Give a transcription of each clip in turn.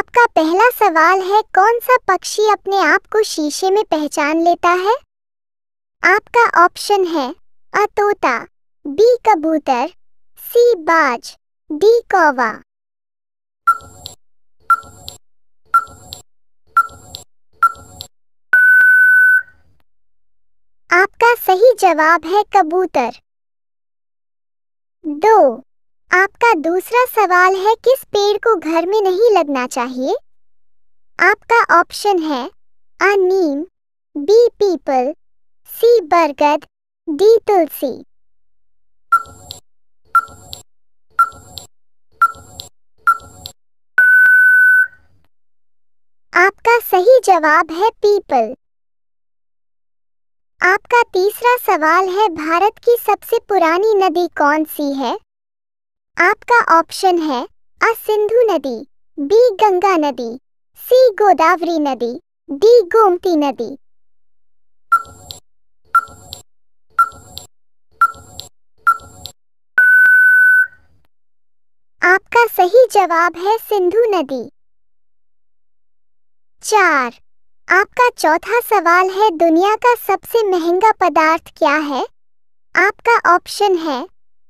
आपका पहला सवाल है कौन सा पक्षी अपने आप को शीशे में पहचान लेता है आपका ऑप्शन है अ तोता बी कबूतर सी बाज डी कौवा आपका सही जवाब है कबूतर दो आपका दूसरा सवाल है किस पेड़ को घर में नहीं लगना चाहिए आपका ऑप्शन है अ नीम बी पीपल सी बरगद डी तुलसी आपका सही जवाब है पीपल आपका तीसरा सवाल है भारत की सबसे पुरानी नदी कौन सी है आपका ऑप्शन है अ सिंधु नदी बी गंगा नदी सी गोदावरी नदी डी गोमती नदी आपका सही जवाब है सिंधु नदी चार आपका चौथा सवाल है दुनिया का सबसे महंगा पदार्थ क्या है आपका ऑप्शन है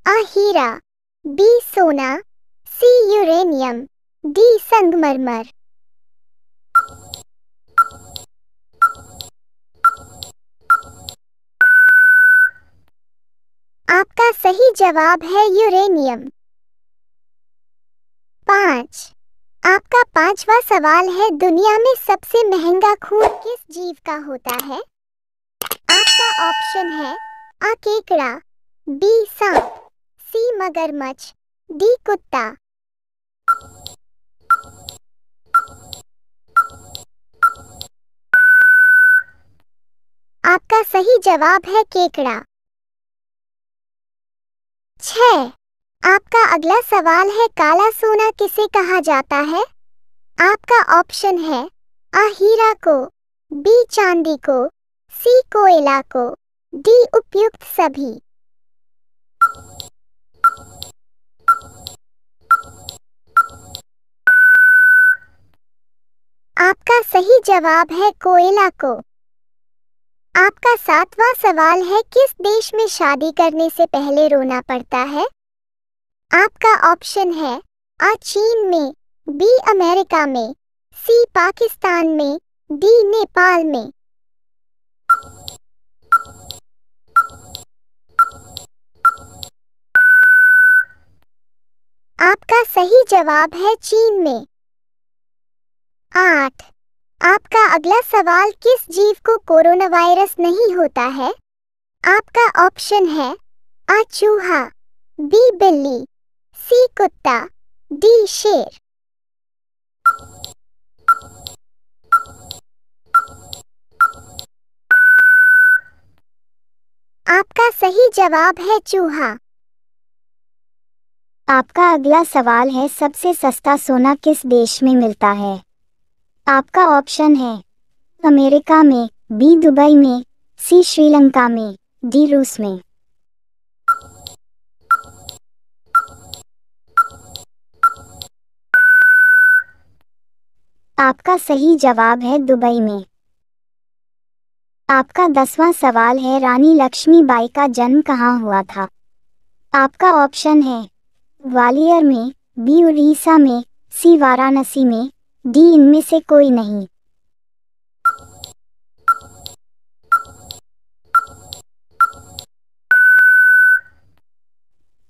अ हीरा बी सोना सी यूरेनियम डी संगमरमर आपका सही जवाब है यूरेनियम पांच आपका पांचवा सवाल है दुनिया में सबसे महंगा खून किस जीव का होता है आपका ऑप्शन है आ केकड़ा बी सांप सी मगरमच्छ डी कुत्ता आपका सही जवाब है केकड़ा छ आपका अगला सवाल है काला सोना किसे कहा जाता है आपका ऑप्शन है अ हीरा को बी चांदी को सी कोयला को डी उपयुक्त सभी आपका सही जवाब है कोयला को आपका सातवां सवाल है किस देश में शादी करने से पहले रोना पड़ता है आपका ऑप्शन है आ चीन में बी अमेरिका में सी पाकिस्तान में डी नेपाल में आपका सही जवाब है चीन में आठ आपका अगला सवाल किस जीव को कोरोना वायरस नहीं होता है आपका ऑप्शन है आ चूहा बी बिल्ली सी कुत्ता डी शेर आपका सही जवाब है चूहा आपका अगला सवाल है सबसे सस्ता सोना किस देश में मिलता है आपका ऑप्शन है अमेरिका में बी दुबई में सी श्रीलंका में डी रूस में आपका सही जवाब है दुबई में आपका दसवां सवाल है रानी लक्ष्मीबाई का जन्म कहाँ हुआ था आपका ऑप्शन है ग्वालियर में बी उड़ीसा में सी वाराणसी में डी इनमें से कोई नहीं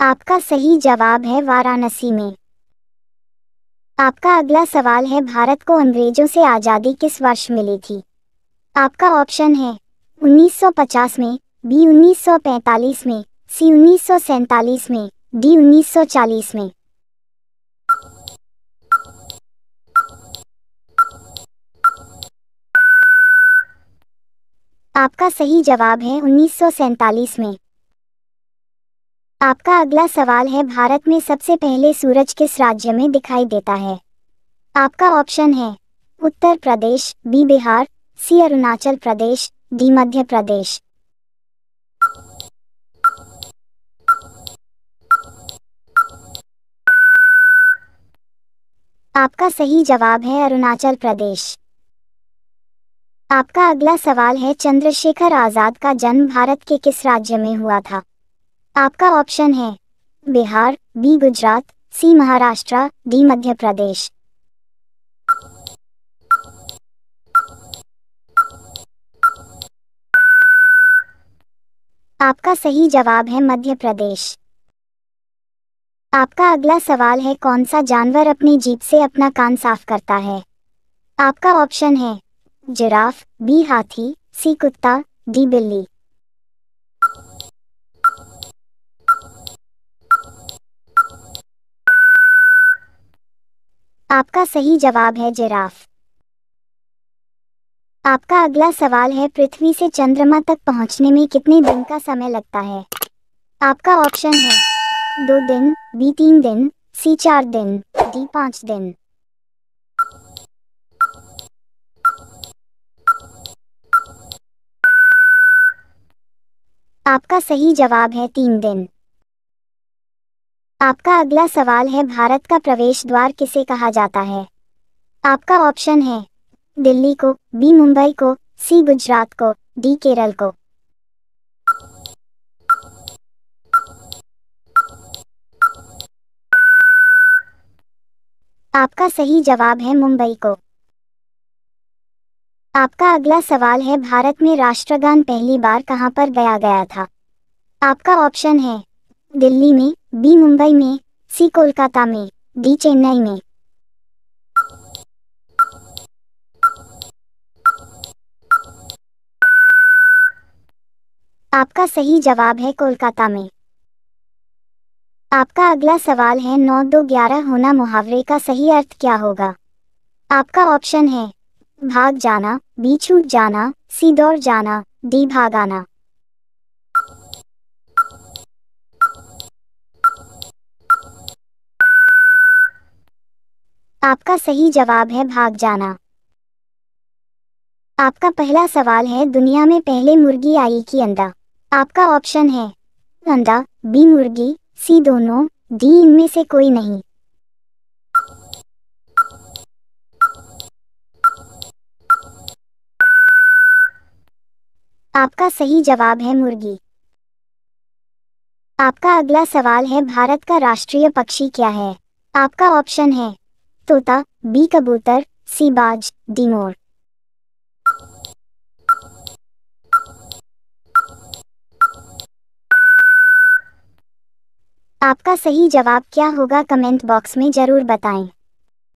आपका सही जवाब है वाराणसी में आपका अगला सवाल है भारत को अंग्रेजों से आज़ादी किस वर्ष मिली थी आपका ऑप्शन है 1950 में बी 1945 में सी उन्नीस में डी 1940 में आपका सही जवाब है उन्नीस में आपका अगला सवाल है भारत में सबसे पहले सूरज किस राज्य में दिखाई देता है आपका ऑप्शन है Uttar Pradesh B Bihar C Arunachal Pradesh D Madhya Pradesh आपका सही जवाब है अरुणाचल प्रदेश आपका अगला सवाल है चंद्रशेखर आज़ाद का जन्म भारत के किस राज्य में हुआ था आपका ऑप्शन है Bihar B Gujarat C Maharashtra D Madhya Pradesh आपका सही जवाब है मध्य प्रदेश आपका अगला सवाल है कौन सा जानवर अपनी जीप से अपना कान साफ करता है आपका ऑप्शन है जिराफ बी हाथी सी कुत्ता डी बिल्ली आपका सही जवाब है जिराफ आपका अगला सवाल है पृथ्वी से चंद्रमा तक पहुंचने में कितने दिन का समय लगता है आपका ऑप्शन है दो दिन बी तीन दिन सी चार दिन डी पांच दिन आपका सही जवाब है तीन दिन आपका अगला सवाल है भारत का प्रवेश द्वार किसे कहा जाता है आपका ऑप्शन है दिल्ली को बी मुंबई को सी गुजरात को डी केरल को आपका सही जवाब है मुंबई को आपका अगला सवाल है भारत में राष्ट्रगान पहली बार कहां पर गया गया था आपका ऑप्शन है दिल्ली में बी मुंबई में सी कोलकाता में डी चेन्नई में आपका सही जवाब है कोलकाता में आपका अगला सवाल है नौ दो ग्यारह होना मुहावरे का सही अर्थ क्या होगा आपका ऑप्शन है भाग जाना बी छूट जाना सी दौड़ जाना डी भाग आना आपका सही जवाब है भाग जाना आपका पहला सवाल है दुनिया में पहले मुर्गी आई की अंडा आपका ऑप्शन है अंडा बी मुर्गी सी दोनों डी इनमें से कोई नहीं आपका सही जवाब है मुर्गी आपका अगला सवाल है भारत का राष्ट्रीय पक्षी क्या है आपका ऑप्शन है तोता बी कबूतर सी बाज डी मोर आपका सही जवाब क्या होगा कमेंट बॉक्स में जरूर बताएं